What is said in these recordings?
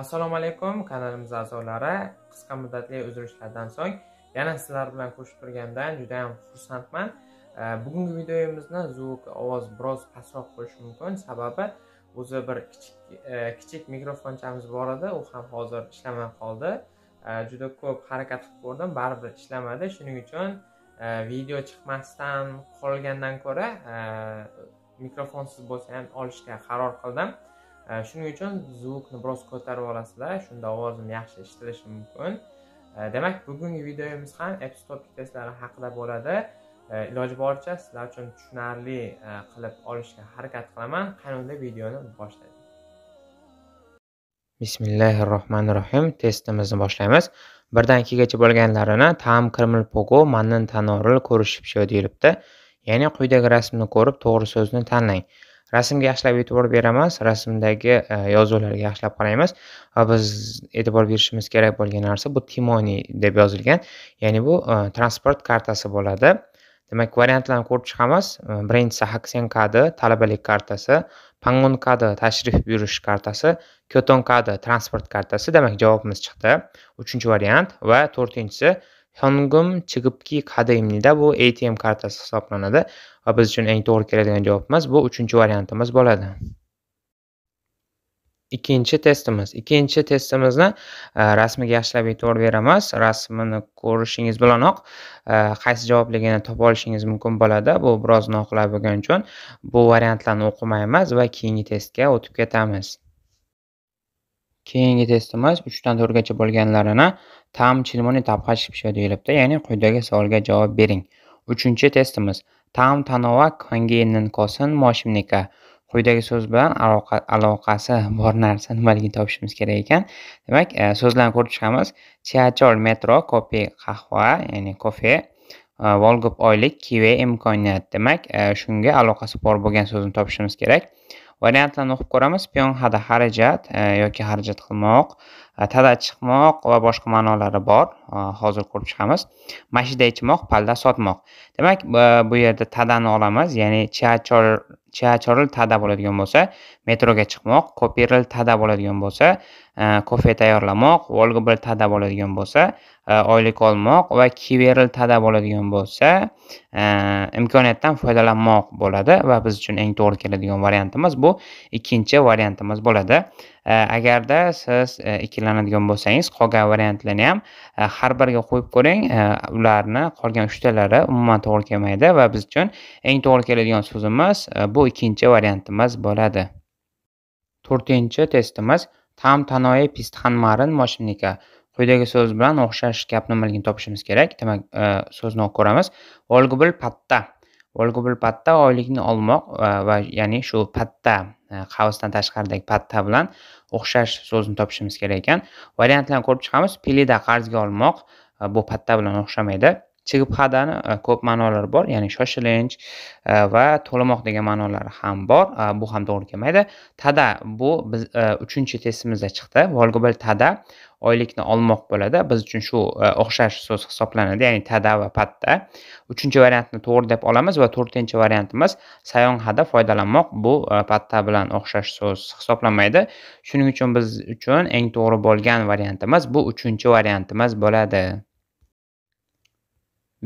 assalomu alaykum kanalimiz a'zolari qisqa muddatli uzilishlardan so'ng yana sizlar bilan ko'rishib turgandan juda ham xursandman bugungi videomizni zvuk ovoz biroz pastroq bo'lishi mumkin sababi o'zi bir kichik e, kichik mikrofonchamiz bor edi u ham hozir ishlamay qoldi juda ko'p harakat qilib ko'rdim baribir ishlamadi shuning uchun e, video chiqmasdan qolgandan ko'ra e, mikrofonsiz bo'lsa ham olishga qaror qildim Э, shuning uchun zvukni biroz ko'tarib olasizlar shunda ovozim yaxshi eshitilishi mumkin э, demak bugungi videomiz ham epstopik testlari haqida bo'ladi э, iloji boricha sizlar uchun tushunarli qilib olishga harakat qilaman qanunda videoni boshlaymiz bismillahi rohmanir rohim testimizni boshlaymiz birdan ikkigacha bo'lganlarini tam kirmil pogo mannin tanoril ko'rishib deyilibdi ya'ni quyidagi rasmni ko'rib to'g'ri so'zni tanlang rasmga yaxshilab e'tibor beramiz rasmdagi e, yozuvlarga yaxshilab qaraymiz va biz e'tibor berishimiz kerak bo'lgan narsa bu timoni deb yozilgan ya'ni bu e, transport kartasi bo'ladi demak variantlarni ko'rib chiqamiz e, birinchisi haksen kadi talabalik kartasi pangon kadi tashrif buyurish kartasi koton kadi transport kartasi demak javobimiz chiqdi uchinchi variant va to'rtinchisi 현금 chigibki 카드입니다. Bu ATM kartasi hisoblanadi va biz uchun eng to'g'ri keladigan javobimiz bu uchinchi variantimiz bo'ladi. Ikkinchi testimiz. Ikkinchi testimizni e, rasmiga yaxshilab e'tibor beramiz. Rasmini ko'rishingiz bilanoq e, qaysi javobligini topa olishingiz mumkin bo'ladi. Bu biroz noqulay bo'lgani uchun bu variantlarni o'qimaymiz va keyingi testga o'tib ketamiz. Keyingi testimiz 3 dan 4 gacha bo'lganlarini tam chilmoni tabqash shipsha deyilibdi. Ya'ni quyidagi savolga javob bering. 3 testimiz tam tanova kanginin kosin moshimnika. Quyidagi so'z bilan aloqasi bor narsa nimaligini topishimiz kerak ekan. Demak, e, so'zlarni ko'rib chiqamiz. Chiachol metro, kofe, qahva, ya'ni kofe, e, volgub oylik, kive imkoniyat. Demak, e, shunga aloqasi bor bo'lgan so'zni topishimiz kerak. variantlarni o'qib ko'ramiz pion hada xarajat e, yoki xarajat qilmoq e, tada chiqmoq va boshqa ma'nolari bor e, hozir ko'rib chiqamiz mashida ichmoq palda sotmoq demak bu yerda tadani olamiz ya'ni chiachoril tada bo'ladigan bo'lsa metroga chiqmoq kopiril tada bo'ladigan bo'lsa E, kofe tayyorlamoq bir tadab oladigan bo'lsa e, oylik olmoq va kiveril tadab oladigan bo'lsa e, imkoniyatdan foydalanmoq bo'ladi va biz uchun eng to'g'ri keladigan variantimiz bu ikkinchi variantimiz bo'ladi agarda siz ikkilanadigan bo'lsangiz qolgan variantlarni ham har biriga qo'yib ko'ring ularni qolgan uchtalari umuman to'g'ri kelmaydi va biz uchun eng to'g'ri keladigan so'zimiz bu ikkinchi variantimiz bo'ladi to'rtinchi testimiz tam tanoyi marin moshimnika quyidagi so'z bilan o'xshash gap nimaligini topishimiz kerak demak e, so'zni o'qib ko'ramiz olgubil patta olgubil patta oylikni olmoq va ya'ni shu patta e, qavsdan tashqaridagi patta bilan o'xshash so'zni topishimiz kerak ekan variantlarni ko'rib chiqamiz pilida qarzga olmoq e, bu patta bilan o'xshamaydi hadani e, ko'p ma'nolari bor ya'ni shoshilinch e, va to'lamoq degan ma'nolari ham bor e, bu ham to'g'ri kelmaydi tada bu biz uchinchi testimizda chiqdi volgobel tada oylikni olmoq bo'ladi biz uchun shu o'xshash so'z hisoblanadi ya'ni tada va patta uchinchi variantni to'g'ri deb olamiz va to'rtinchi variantimiz sayon hada foydalanmoq bu patta bilan o'xshash so'z hisoblanmaydi shuning uchun biz uchun eng to'g'ri bo'lgan variantimiz bu uchinchi variantimiz bo'ladi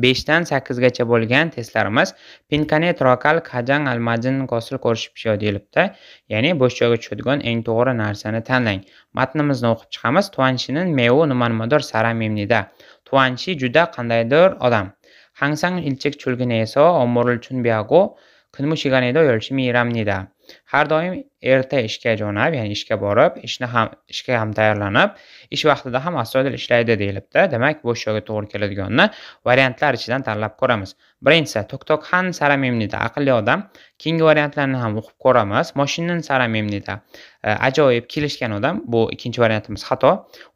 beshdan sakkizgacha bo'lgan testlarimiz pinkanetrokal kajang almajin gosil ko'rish deyilibdi ya'ni bo'sh joyga tushadigan eng to'g'ri narsani tanlang matnimizni o'qib chiqamiz tuanshinin meu sara memnida tuanshi juda qandaydir odam 항상 일찍 출근해서 업무를 chun biago 시간에도 열심히 일합니다. har doim erta ishga jo'nab ya'ni ishga borib ishni ham ishga ham tayyorlanib ish vaqtida ham astoydil ishlaydi deyilibdi demak bu joyga to'g'ri keladiganini variantlar ichidan tanlab ko'ramiz birinchisi han saramimnida aqlli odam keyingi variantlarni ham o'qib ko'ramiz moshinnin saramimnida e, ajoyib kelishgan odam bu ikkinchi variantimiz xato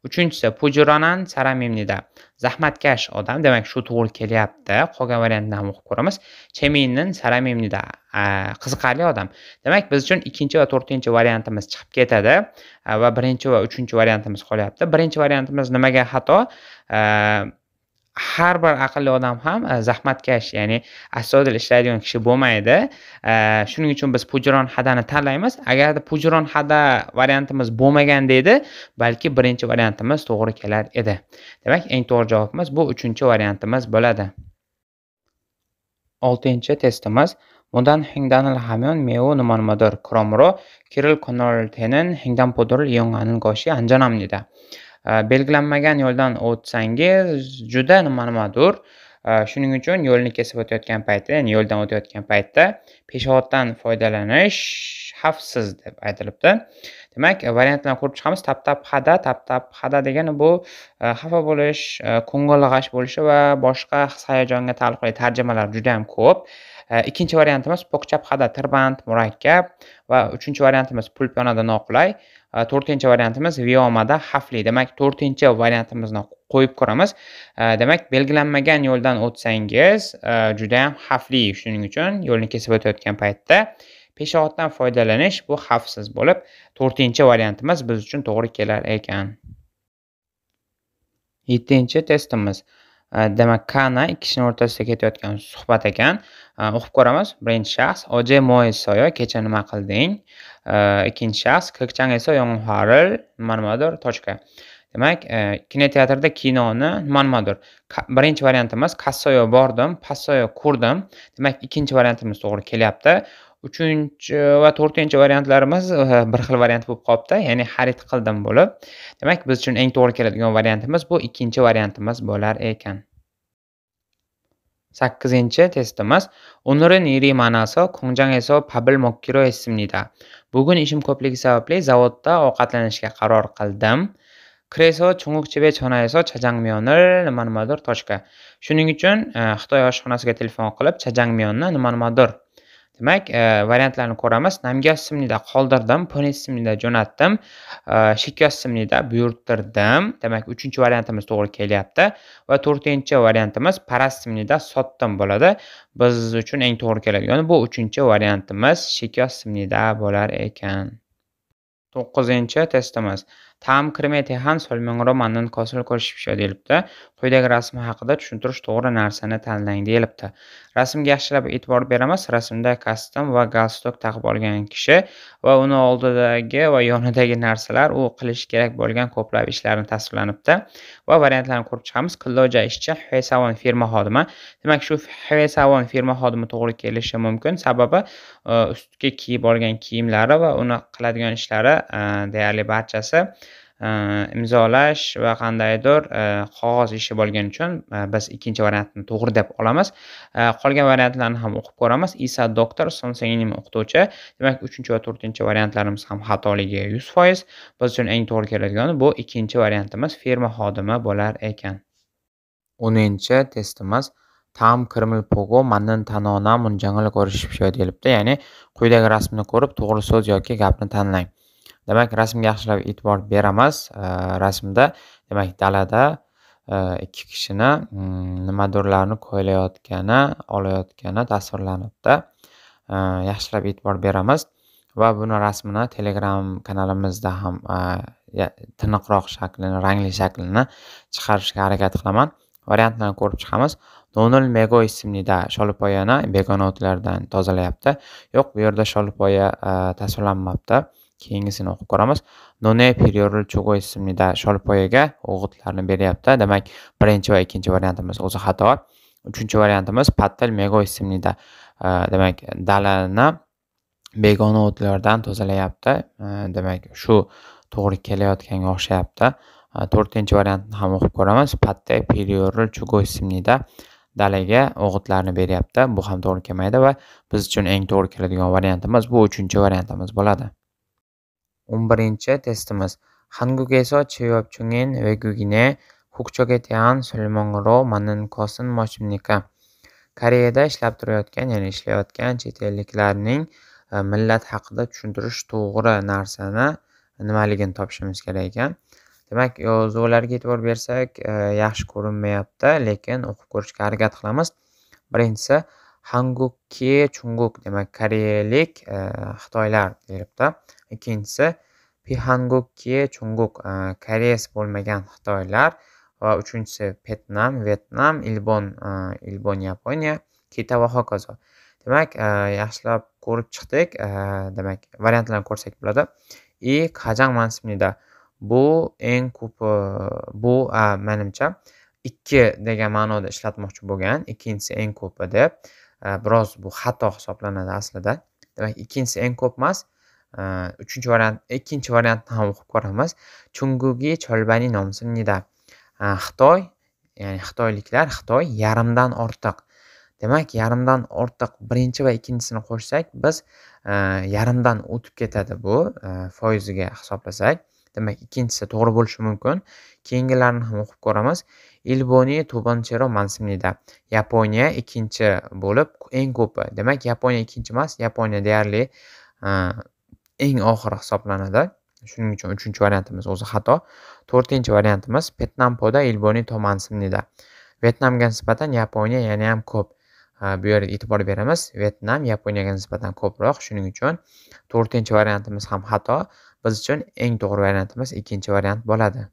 uchinchisi pujuranan saramimnida zahmatkash odam demak shu to'g'ri kelyapti qolgan variantni ham o'qib ko'ramiz cheminnin saramimnida qiziqarli odam demak biz uchun ikkinchi va to'rtinchi variantimiz chiqib ketadi va birinchi va uchinchi variantimiz qolyapti birinchi variantimiz nimaga xato har bir aqlli odam ham zahmatkash ya'ni astoydil ishlaydigan kishi bo'lmaydi shuning uchun biz pujron hadani tanlaymiz agarda pujron hada variantimiz bo'lmagan deydi balki birinchi variantimiz to'g'ri kelar edi demak eng to'g'ri javobimiz bu uchinchi variantimiz bo'ladi oltinchi testimiz 모단 횡단을 하면 매우 위험합니다. 그러므로 길을 건널 때는 횡단보도를 이용하는 것이 안전합니다. belgilanmagan yo'ldan o'tsangiz juda nimanimadir shuning uchun yo'lni kesib o'tayotgan paytda ya'ni yo'ldan o'tayotgan paytda пешоттан foydalanish xavfsiz deb aytilibdi demak e, variantlarni ko'rib chiqamiz tap tap hada tap tap hada degani bu e, xafa bo'lish ko'ngil e, g'ash bo'lishi va boshqa his hayajonga taalluqli tarjimalar juda yam ko'p ikkinchi variantimiz po'kchap hada tirband murakkab va uchinchi variantimiz pul piyonada noqulay to'rtinchi variantimiz viomada xavfli demak to'rtinchi variantimizni qo'yib ko'ramiz demak belgilanmagan yo'ldan o'tsangiz judayam xavfli shuning uchun yo'lni kesib o'tayotgan paytda peshovoddan foydalanish bu xavfsiz bo'lib to'rtinchi variantimiz biz uchun to'g'ri kelar ekan yettinchi testimiz demak kana ikki kishini o'rtasida ketayotgan suhbat ekan o'qib ko'ramiz birinchi shaxs oje moy soyo kecha nima qilding ikkinchi shaxs kirchang esa yong'haril marmador demak e, kinoteatrda kinoni nimadir birinchi variantimiz kassoya bordim passoya ko'rdim demak ikkinchi variantimiz to'g'ri kelyapti uchinchi va to'rtinchi variantlarimiz e, bir xil variant bo'lib qolibdi ya'ni xarid qildim bo'lib demak biz uchun eng to'g'ri keladigan variantimiz bu ikkinchi variantimiz bo'lar ekan sakkizinchi testimiz 오늘은 일이 많아서 공장에서 밥을 먹기로 했습니다. bugun ishim ko'pligi sababli zavodda ovqatlanishga qaror qildim 그래서 중국집에 전화해서 자장면을 nima nimadir toshka shuning uchun xitoy oshxonasiga telefon qilib jajangyonni nima nimadir demak variantlarni ko'ramiz namgyassimnida qoldirdim ponessimnida jo'natdim shikyassimnida buyurtirdim demak uchinchi variantimiz to'g'ri kelyapti va to'rtinchi variantimiz parassimnida sotdim bo'ladi biz uchun eng бу 3 bu uchinchi variantimiz shikyassimnida bo'lar ekan to'qqizinchi testimiz ta'm kirmay ham solmongrov mandan kosil ko'rishibsha deyilibdi quyidagi rasm haqida tushuntirish to'g'ri narsani tanlang deyilibdi rasmga yaxshilab e'tibor beramiz rasmda kostyum va galstuk taqib olgan kishi va uni oldidagi va yonidagi narsalar u qilishi kerak bo'lgan ko'plab ishlarni tasvirlanibdi va variantlarni ko'rib chiqamiz killoja ishchi hesavon firma xodimi demak shu hesavon firma xodimi to'g'ri kelishi mumkin sababi ustiga kiyib olgan kiyimlari va uni qiladigan ishlari deyarli barchasi Э, imzolash va qandaydir э, qog'oz ishi bo'lgani uchun э, biz ikkinchi variantni to'g'ri deb olamiz qolgan variantlarni ham o'qib ko'ramiz isa doktor sonsenim o'qituvchi demak uchinchi va to'rtinchi variantlarimiz ham xatoligi yuz foiz biz uchun eng to'g'ri keladigani bu ikkinchi variantimiz firma xodimi bo'lar ekan o'ninchi testimiz tam kirmil pogo mandan tanona munjangal ko'rish deyilibdi ya'ni quyidagi rasmni ko'rib to'g'ri so'z yoki gapni tanlang demak rasmga yaxshilab e'tibor beramiz rasmda demak dalada e, ikki kishini mm, nimadurlarni qo'ylayotgani olayotgani tasvirlanibdi yaxshilab e'tibor beramiz va buni rasmini telegram kanalimizda ham e, tiniqroq shaklini rangli shaklini chiqarishga harakat qilaman variantlarni ko'rib chiqamiz Donald Mego ismlida sholipoyani begona o'tlardan tozalayapti. Yo'q, bu yerda sholipoya e, tasvirlanmabdi. Keyingisini o'qib ko'ramiz. None priori cho'go ismida sholpoyaga o'g'itlarni beryapti. Demak, birinchi va ikkinchi variantimiz o'zi xato. Uchinchi variantimiz patel mego ismida demak, dalani begona o'tlardan tozalayapti. Demak, shu to'g'ri kelayotganga o'xshayapti. To'rtinchi variantni ham o'qib ko'ramiz. Patte priori chugo ismida dalaga o'g'itlarni beryapti. Bu ham to'g'ri kelmaydi va biz uchun eng to'g'ri keladigan variantimiz bu uchinchi variantimiz bo'ladi. 온바린째 됐습니다. 한국에서 취업 중인 외국인의 국적에 대한 설명으로 맞는 것은 무엇입니까? Koreyada ishlab turayotgan, ya'ni ishlayotgan chet millat haqida tushuntirish to'g'ri narsani nimaligini topishimiz kerak ekan. Demak, yozuvlarga e'tibor bersak, yaxshi ko'rinmayapti, lekin o'qib ko'rishga harakat qilamiz. Birinchisi hangukki chunguk demak koreyalik e, xitoylar deyilibdi ikkinchisi pihangukki chunguk e, koreys bo'lmagan xitoylar va uchinchisi Vietnam, vyetnam ilbon e, ilbon yaponiya kita va hokazo demak yaxshilab ko'rib chiqdik demak variantlarni ko'rsak bo'ladi и qajang mansibnida bu eng ko'p bu menimcha ikki degan ma'noda ishlatmoqchi bo'lgan ikkinchisi eng ko'pi deb Э, biroz bu xato hisoblanadi aslida demak ikkinchisi eng ko'p emas e, uchinchi variant ikkinchi variantni ham o'qib ko'ramiz chungugi cholbani nomsimnida e, xitoy ya'ni xitoyliklar xitoy yarimdan ortiq demak yarimdan ortiq birinchi va ikkinchisini qo'shsak biz e, yarimdan o'tib ketadi bu foiziga hisoblasak demak ikkinchisi to'g'ri bo'lishi mumkin keyingilarini ham o'qib ko'ramiz Ilboni to'pponcharoq mavsumida. Yaponiya ikkinchi bo'lib eng ko'pi. Demak, Yaponiya ikkinchi emas, Yaponiya deyarli e, eng oxiri hisoblanadi. Shuning uchun uchinchi variantimiz o'zi xato. To'rtinchi variantimiz Vietnampoda Ilboni to mavsumida. Vyetnamga nisbatan Yaponiya yana ham ko'p. E, bu yerda e'tibor beramiz. Vietnam Yaponiyaga nisbatan ko'proq, shuning uchun to'rtinchi variantimiz ham xato. Biz uchun eng to'g'ri variantimiz ikkinchi variant bo'ladi.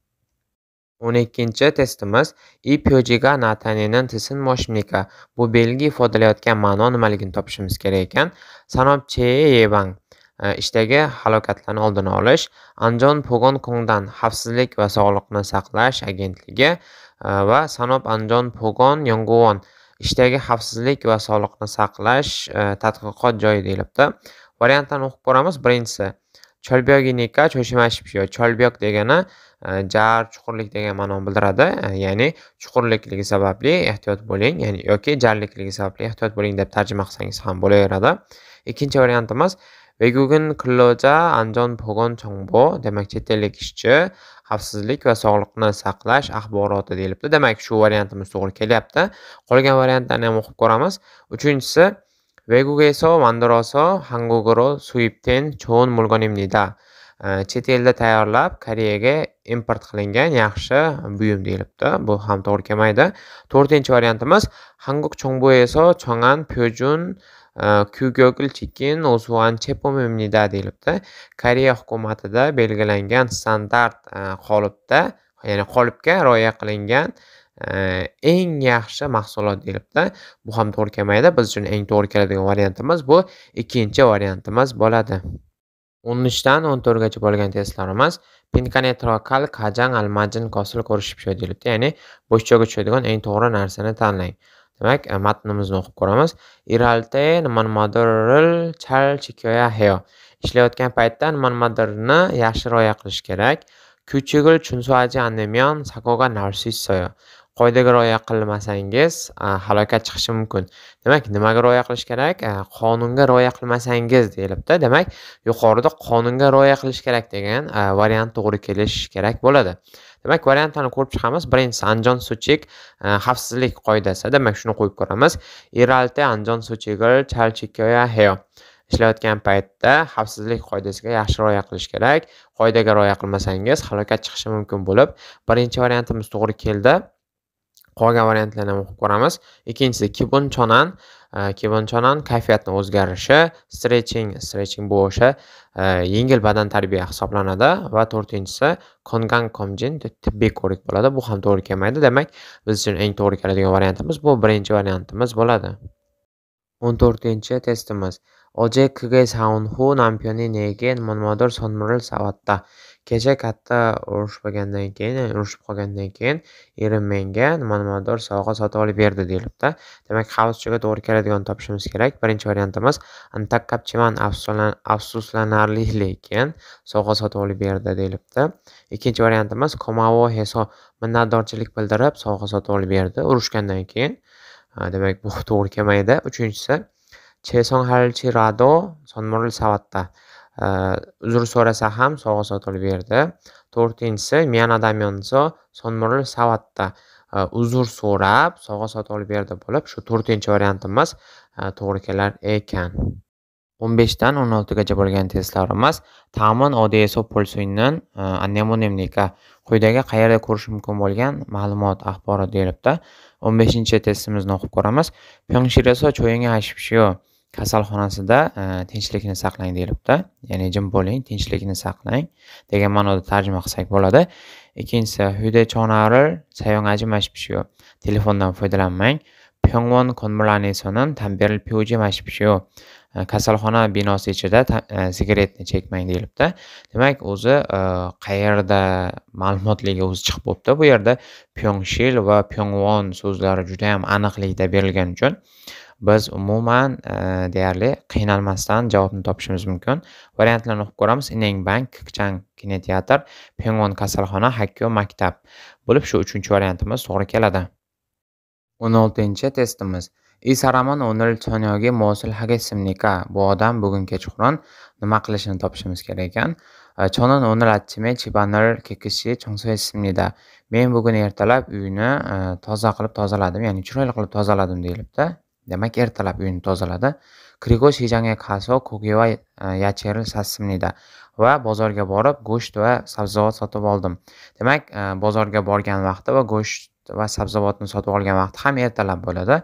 12 testimiz ipyojiga pyojiga tisin moshmika. Bu belgi ifodalayotgan ma'no nimaligini topishimiz kerak ekan. Sanob cheyevang e, ishdagi halokatlarni oldini olish, Anjon Pogon Kongdan xavfsizlik va sog'liqni saqlash agentligi e, va Sanob Anjon Pogon Yongguon ishdagi xavfsizlik va sog'liqni saqlash e, tadqiqot joyi deyilibdi. Variantlarni o'qib ko'ramiz. Birinchisi 절벽이니까 조심하십시오. 절벽 degani jar chuqurlik degan ma'noni bildiradi. Ya'ni chuqurlikligi sababli ehtiyot bo'ling, ya'ni yoki jarlikligi sababli ehtiyot bo'ling deb tarjima qilsangiz ham bo'laveradi. Ikkinchi variantimiz 외국인 근로자 안전 보건 정보 demak chet ellik ishchi xavfsizlik va sog'liqni saqlash axboroti deyilibdi demak shu variantimiz to'g'ri kelyapti qolgan variantlarni ham o'qib ko'ramiz uchinchisi 외국에서 만들어서 한국으로 수입된 좋은 물건입니다. chet 다이얼랍 카리에게 koreyaga import qilingan yaxshi buyum deyilibdi bu ham to'g'ri kelmaydi to'rtinchi variantimiz 한국 정부에서 정한 표준 규격을 지킨 우수한 제품입니다 deyilibdi koreya hukumatida belgilangan standart qolipda ya'ni qolipga rioya qilingan eng yaxshi mahsulot deyilibdi bu ham to'g'ri kelmaydi biz uchun eng to'g'ri keladigan variantimiz bu ikkinchi variantimiz bo'ladi o'n uchdan o'n to'rtgacha bo'lgan testlarimiz pinkanetrokal kajang almajin kosil ko'rishib tushadi deyilibdi ya'ni bo'sh joyga tushadigan eng to'g'ri narsani tanlang demak e, matnimizni o'qib ko'ramiz iralte nimanmadiril chal chikoya heo ishlayotgan paytda nimanimadirni yaxshi rioya qilish kerak kuchigil chunsuaji anemion sakoga narsissoyo qoidaga rioya qilmasangiz halokat chiqishi mumkin demak nimaga rioya qilish kerak qonunga rioya qilmasangiz deyilibdi demak yuqorida qonunga rioya qilish kerak degan variant to'g'ri kelishi kerak bo'ladi demak variantlarni ko'rib chiqamiz birinchisi anjon suchik xavfsizlik qoidasi demak shuni qo'yib ko'ramiz iralte anjon suchigil chalchikoya heo ishlayotgan paytda xavfsizlik qoidasiga yaxshi rioya qilish kerak qoidaga rioya qilmasangiz halokat chiqishi mumkin bo'lib birinchi variantimiz to'g'ri keldi qolgan variantlarni ham o'qib ko'ramiz ikkinchisi kibun chonan kayfiyatni o'zgarishi stretching stretching bu o'sha yengil badan tarbiya hisoblanadi va to'rtinchisi kongan komjin tibbiy ko'rik bo'ladi bu ham to'g'ri kelmaydi demak biz uchun eng to'g'ri keladigan variantimiz bu birinchi variantimiz bo'ladi o'n to'rtinchi testimiz 어제 그게 사온 후 남편이 내게 먼 모델 Kecha katta urushmagandan keyin, ya'ni urushib qolgandan keyin erim menga nima nimadir sovg'a sotib olib berdi deyilibdi. Demak, hausga to'g'ri keladigan" topishimiz kerak. Birinchi variantimiz "Antakapchiman afsuslanarli lekin sovg'a sotib olib berdi" deyilibdi. Ikkinchi variantimiz komavo heso minnatdorchilik bildirib sovg'a sotib olib berdi" urushgandan keyin. Demak, bu to'g'ri kelmaydi. Uchinchisi "Chesong halchirado sonmoril savatda" Э, uzr so'rasa ham sovg'a sotib berdi to'rtinchisi adamyonso sonmurl savatda e, uzr so'rab sovg'a sotib olib berdi bo'lib shu to'rtinchi variantimiz e, to'g'ri kelar ekan o'n beshdan o'n oltigacha bo'lgan testlarimiz taman odeso polsuynin e, annemo quyidagi qayerda ko'rish mumkin bo'lgan ma'lumot axborot deyilibdi o'n beshinchi testimizni o'qib ko'ramiz pyongshireso choyinga ashibshio kasalxonasida e, tinchlikni saqlang deyilibdi ya'ni jim bo'ling tinchlikni saqlang degan ma'noda tarjima qilsak bo'ladi ikkinchisi hudechonari sayon ajmashbishu telefondan foydalanmang pyongvon konmulanisonan tambel pyoji mashbishu e, kasalxona binosi ichida e, sigaretni chekmang deyilibdi demak o'zi qayerda ma'lumotligi o'zi chiqib bo'libdi bu yerda pyongshil va pyongvon so'zlari juda yam aniqlikda berilgani uchun biz umuman e, deyarli qiynalmasdan javobni topishimiz mumkin variantlarni o'qib ko'ramiz ineng bank kikchang kinoteatr pengon kasalxona hakko maktab bo'lib shu uchinchi variantimiz to'g'ri keladi o'n oltinchi testimiz и saramon o'nil sonyogi mosil hage simnika bu odam bugun kechqurun nima qilishini topishimiz kerak ekan 저는 오늘 아침에 kekishi 깨끗이 청소했습니다. men bugun ertalab uyni e, toza qilib tozaladim ya'ni chiroyli qilib tozaladim deyilibdi Demak, ertalab uyini tozaladi krigo shijangga qaso 고기와 e, 야채를 sassimnida va bozorga borib go'sht va sabzavot sotib oldim demak e, bozorga borgan vaqti va go'sht va sabzavotni sotib olgan vaqti ham ertalab bo'ladi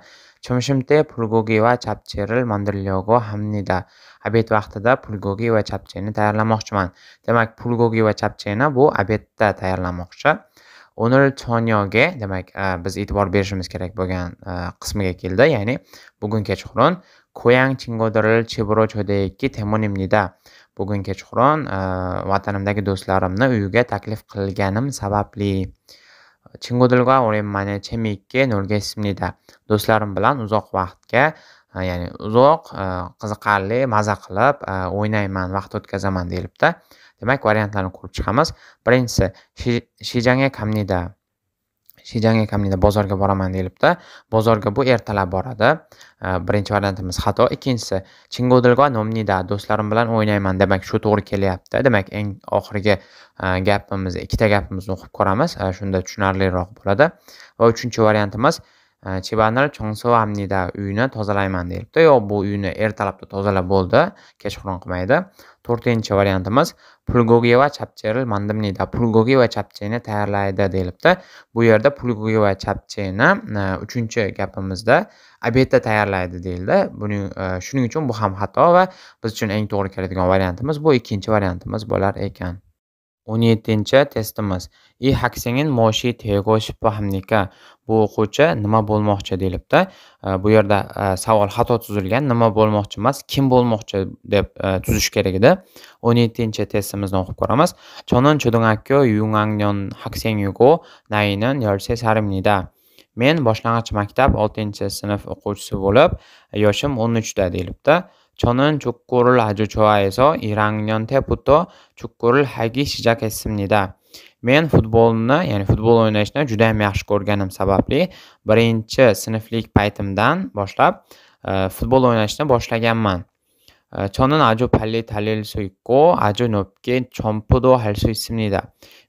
chumshimte pulgogi va chapcheril mandirlyogo hamnida obed vaqtida pulgogi va chapcheni tayyorlamoqchiman demak pulgogi va chapcheni bu obedda tayyorlamoqchi o'nir sonyaga demak biz e'tibor berishimiz kerak bo'lgan qismiga keldi ya'ni bugun kechqurun koyang chingodiril chebro cho'dayekki temonimnida bugun kechqurun vatanimdagi do'stlarimni uyiga taklif qilganim sababli 친구들과 chemikki nolga 놀겠습니다. do'stlarim bilan uzoq vaqtga ya'ni uzoq qiziqarli maza qilib o'ynayman vaqt o'tkazaman deyilibdi demak variantlarni ko'rib chiqamiz birinchisi shijangga kamnida shijangga kamnida bozorga boraman deyilibdi bozorga bu ertalab boradi birinchi variantimiz xato ikkinchisi chingodilgo nomnida do'stlarim bilan o'ynayman demak shu to'g'ri kelyapti demak eng oxirgi e, gapimiz ikkita gapimizni o'qib ko'ramiz e, shunda tushunarliroq bo'ladi va uchinchi variantimiz chebanlar chongsovamnida uyni tozalayman deyilibdi de, yo bu uyni ertalabda tozalab bo'ldi kechqurun qilmaydi to'rtinchi variantimiz pulgogi va chapcheri mandimnida pulgogi va chapcheni tayyorlaydi deyilibdi de, bu yerda pulgogi va chapcheni uchinchi gapimizda obedda tayyorlaydi deyildi buning shuning uchun bu ham xato va biz uchun eng to'g'ri keladigan variantimiz bu ikkinchi variantimiz bo'lar ekan 17 testimiz i haksingin moshi tego shibbahamnika bu o'quvchi nima bo'lmoqchi deyilibdi bu э, yerda savol э, xato tuzilgan nima bo'lmoqchi emas kim bo'lmoqchi deb э, tuzish kerak edi 17 testimizni o'qib ko'ramiz chonon 초등학교 6학년 yugo 나이는 13 sarimnida. men boshlang'ich maktab 6 sinf o'quvchisi bo'lib yoshim 13 da deyilibdi 저는 축구를 아주 좋아해서 1학년 때부터 축구를 하기 시작했습니다. Men futbolni, ya'ni futbol o'ynashni juda ham yaxshi ko'rganim sababli birinchi sinflik paytimdan boshlab e, futbol o'ynashni boshlaganman. 저는 아주 빨리 달릴 수 있고 아주 높게 점프도 할 수 있습니다.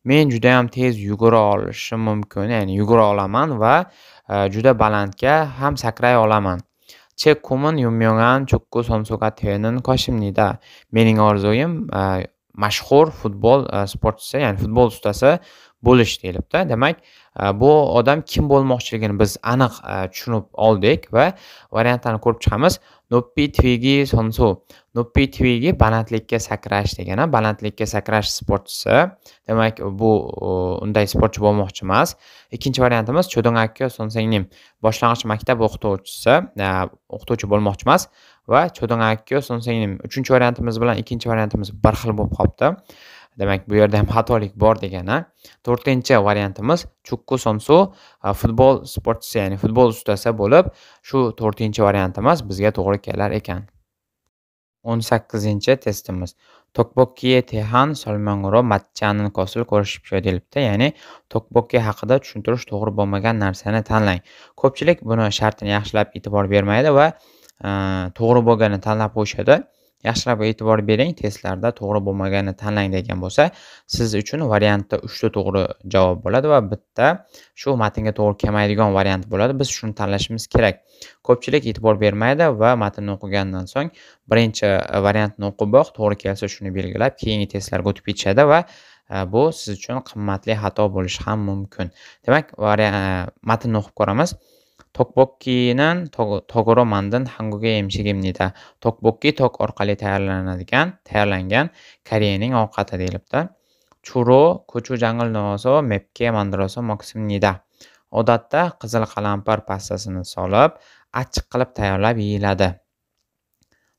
Men juda ham tez yugura olishim mumkin, ya'ni yugura olaman va e, juda balandga ham sakray 제꿈은 유명한 축구 선수가 되는 것입니다. Mening orzuim mashhur futbol sportchisi, ya'ni futbol ustasi bo'lish deyilibdi demak bu odam kim bo'lmoqchiligini biz aniq tushunib oldik va variantlarni ko'rib chiqamiz Noppi tvigi Sonsu. Noppi tvigi balandlikka sakrash degani. Balandlikka sakrash sportchisi. Demak, bu unday sportchi bo'lmoqchi emas. Ikkinchi variantimiz Chodong Akkyo Sonsengnim. Boshlang'ich maktab o'qituvchisi, o'qituvchi bo'lmoqchi emas va Chodong Akkyo Sonsengnim. Uchinchi variantimiz bilan ikkinchi variantimiz bir xil bo'lib qolibdi. demak bu yerda ham xatolik bor degani to'rtinchi variantimiz chukku sonsu futbol sportchisi ya'ni futbol ustasi bo'lib shu to'rtinchi variantimiz bizga to'g'ri kelar ekan o'n sakkizinchi testimiz tokbokkiye tehan solmanguro matchanin kosil ko'rishib shodilibdi ya'ni tokbokki haqida tushuntirish to'g'ri bo'lmagan narsani tanlang ko'pchilik buni shartini yaxshilab e'tibor bermaydi va to'g'ri bo'lganini tanlab qo'yishadi yaxshilab e'tibor bering testlarda to'g'ri bo'lmaganini tanlang degan bo'lsa siz uchun variantda uchta to'g'ri javob bo'ladi va bitta shu matnga to'g'ri kelmaydigan variant bo'ladi biz shuni tanlashimiz kerak ko'pchilik e'tibor bermaydi va matnni o'qigandan so'ng birinchi e, variantni o'qiboq to'g'ri kelsa shuni belgilab keyingi testlarga o'tib ketishadi va e, bu siz uchun qimmatli xato bo'lishi ham mumkin demak e, matnni o'qib ko'ramiz 떡볶이는 덕, 으로 만든 한국의 음식입니다. 덕볶이 덕 orqali tayyorlanadigan, 태어난 Koreyaning ovqati deyilibdi. 주로 고추장을 넣어서 맵게 만들어서 먹습니다. odatda qizil qalampir pastasini solib, achchiq qilib tayyorlab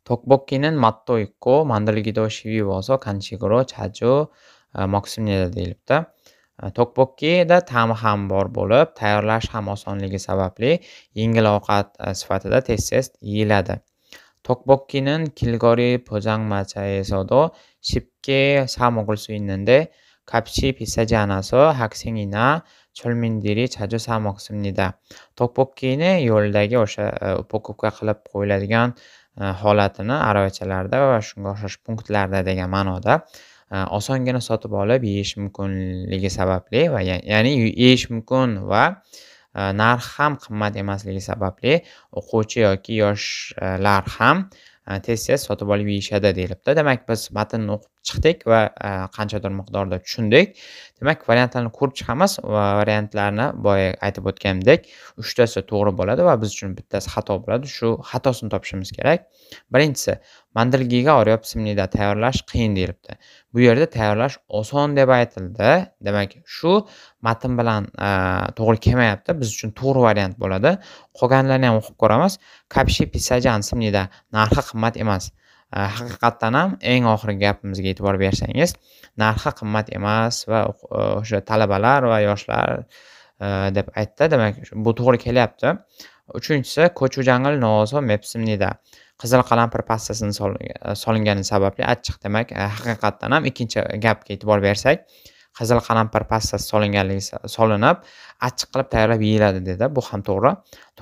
떡볶이는 맛도 있고 만들기도 쉬워서 간식으로 자주 먹습니다 deyilibdi. Э, tokbokkida ta'mi ham bor bo'lib tayyorlash ham osonligi sababli yengil ovqat e, sifatida tez tez yeyiladi tokbokki는 길거리 포장마차에서도 쉽게 사 먹을 수 있는데 값이 비싸지 않아서 학생이나 젊은들이 자주 사 먹습니다. 떡볶이는 yo'ldagi o'sha упаковка e, qilib qo'yiladigan e, holatini aravachalarda va shunga o'xshash punktlarda degan ma'noda osongina sotib olib yeyish mumkinligi sababli va ya'ni yeyish mumkin va narxi ham qimmat emasligi sababli o'quvchi yoki yoshlar ham tez tez sotib olib yeyishadi deyilibdi demak biz matnni o'qib chiqdik va e, qanchadir miqdorda tushundik demak variantlarni ko'rib chiqamiz va variantlarni boya aytib o'tganimdek uchtasi to'g'ri bo'ladi va biz uchun bittasi xato bo'ladi shu xatosini topishimiz kerak birinchisi mandilgiga oryob simlida tayyorlash qiyin deyilibdi bu yerda tayyorlash oson deb aytildi demak shu matn bilan e, to'g'ri kelmayapti biz uchun to'g'ri variant bo'ladi qolganlarini ham o'qib ko'ramiz kapshi pisajan simlida narxi qimmat emas Э, haqiqatdan ham eng oxirgi gapimizga e'tibor bersangiz narxi qimmat emas va uh, o'sha talabalar va yoshlar uh, deb aytdi demak bu to'g'ri kelyapti uchinchisi ko'chu jangl noozo mepsimnida qizil qalampir pastasini solingani uh, sababli achchiq demak haqiqatdan ham ikkinchi gapga e'tibor bersak qizil qalampir pastasi solinganligi solinib achchiq qilib tayyorlab yeyiladi dedi bu ham to'g'ri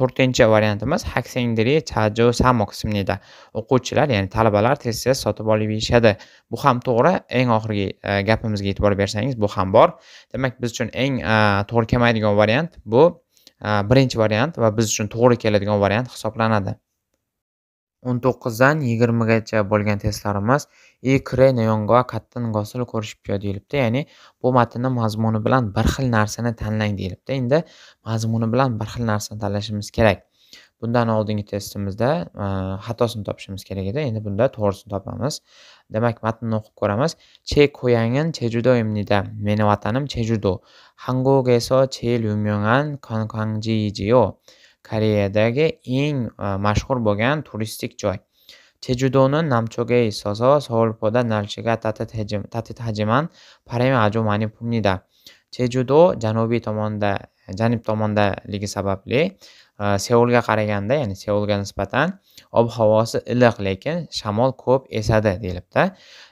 to'rtinchi variantimiz haksengdiri chajo samok ismlida o'quvchilar ya'ni talabalar tez tez sotib olib yeyishadi bu ham to'g'ri eng oxirgi e, gapimizga e'tibor bersangiz bu ham bor demak biz uchun eng e, to'g'ri kelmaydigan variant bu e, birinchi variant va biz uchun to'g'ri keladigan variant hisoblanadi o'n to'qqizdan yigirmagacha bo'lgan testlarimiz и кренионга katta nigosil ko'rishibyo deyilibdi ya'ni bu matnni mazmuni bilan bir xil narsani tanlang deyilibdi endi mazmuni bilan bir xil narsani tanlashimiz kerak bundan oldingi testimizda e, xatosini topishimiz kerak edi endi bunda to'g'risini topamiz demak matnni o'qib ko'ramiz che koyangin chejudoimnida meni vatanim chejudo hangogeso che lyumyongan kankangjijiyo Koreyadagi eng e, mashhur bo'lgan turistik joy. 제주도는 남쪽에 있어서 tatit 날씨가 tatit hajiman 바람이 아주 많이 붑니다. 제주도 janubiy tomonda janub tomondaligi sababli e, seulga qaraganda ya'ni seulga nisbatan ob havosi iliq lekin shamol ko'p esadi deyilibdi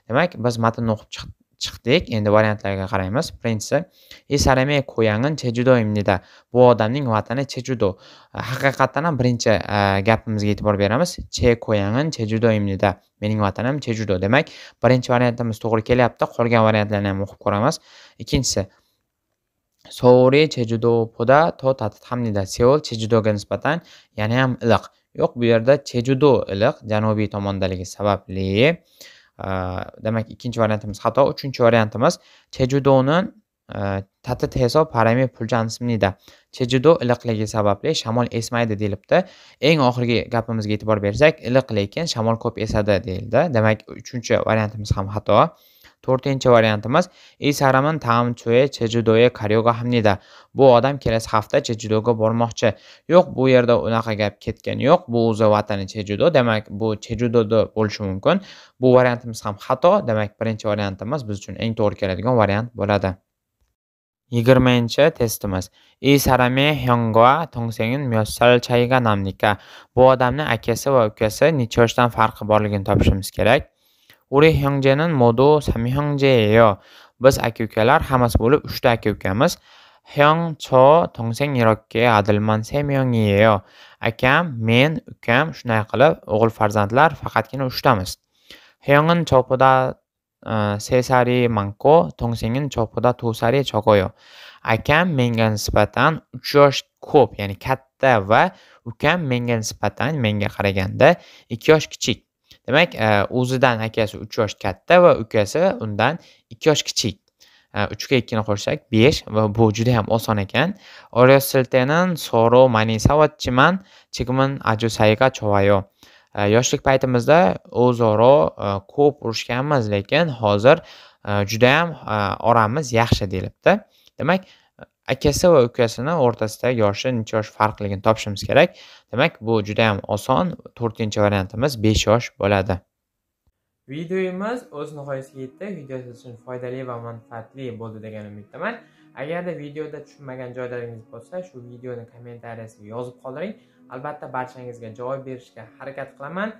demak biz matnni o'qib chiqdik chiqdik endi variantlarga qaraymiz birinchisi esarame sarame chejudo imnida bu odamning vatani chejudo e, haqiqatdan ham birinchi e, gapimizga e'tibor beramiz che ko'yangin imnida mening vatanim chejudo demak birinchi variantimiz to'g'ri kelyapti qolgan variantlarni ham o'qib ko'ramiz ikkinchisi chejudo chejudopoda to tatathamnida seul chejudoga nisbatan yana ham iliq yo'q bu yerda chejudo iliq janubiy tomondaligi sababli demak ikkinchi variantimiz xato uchinchi variantimiz chejudoni tati teso parami puljansmnida chejudo iliqligi sababli shamol esmaydi deyilibdi eng oxirgi gapimizga e'tibor bersak iliq lekin shamol ko'p esadi deyildi demak uchinchi variantimiz ham xato to'rtinchi variantimiz 이 tam chue chejudoga karyoga hamnida bu odam kelasi hafta chejudoga bormoqchi yo'q bu yerda unaqa gap ketgani yo'q bu o'zi vatani chejudo demak bu chejudoda bo'lishi mumkin bu variantimiz ham xato demak birinchi variantimiz biz uchun eng to'g'ri keladigan variant bo'ladi yigirmanchi testimiz 이 사람의 형과 동생은 몇살 차이가 bu odamni akasi va ukasi necha yoshdan farqi borligini topishimiz kerak 우리 형제는 모두 삼형제예요. biz aka ukalar hammasi bo'lib 3 ta aka ukamiz. 형, 저, 동생 이렇게 아들만 세 명이에요 akam, men, ukam shunday qilib 오글 farzandlar faqatgina 3 tamiz. 형은 저보다 어, 3살이 많고 동생은 저보다 2살이 적어요. akam menga nisbatan 3 yosh ko'p, ya'ni katta va ukam menga nisbatan menga qaraganda 2 kichik. demak e, o'zidan akasi uch yosh katta va ukasi undan ikki yosh kichik e, uchga ikkini qo'shsak besh va bu juda ham oson ekan oryasiltenin soro manisovat chiman chigmin ajusayga chovayo e, yoshlik paytimizda o'zaro ko'p urushganmiz lekin hozir judayam oramiz yaxshi deyilibdi demak akasi va ukasini o'rtasida yoshi necha yosh farqligini topishimiz kerak demak bu juda ham oson to'rtinchi variantimiz besh yosh bo'ladi videoyimiz o'z nihoyasiga yetdi video siz uchun foydali va manfaatli bo'ldi degan umiddaman agarda videoda tushunmagan joylaringiz bo'lsa shu videoni kommentariyasiga yozib qoldiring albatta barchangizga javob berishga harakat qilaman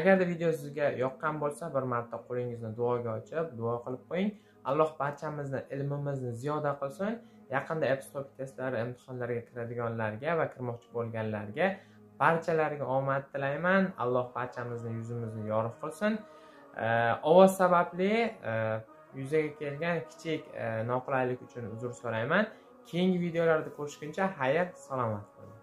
agarda video sizga yoqqan bo'lsa bir marta qo'lingizni duoga ochib duo qilib qo'ying alloh barchamizni ilmimizni ziyoda qilsin yaqinda app stop testlari imtihonlariga kiradiganlarga va kirmoqchi bo'lganlarga barchalariga omad tilayman alloh barchamizni yuzimizni yorug' qilsin ovoz sababli e, yuzaga kelgan kichik e, noqulaylik uchun uzr so'rayman keyingi videolarda ko'rishguncha xayr salomat bo'ling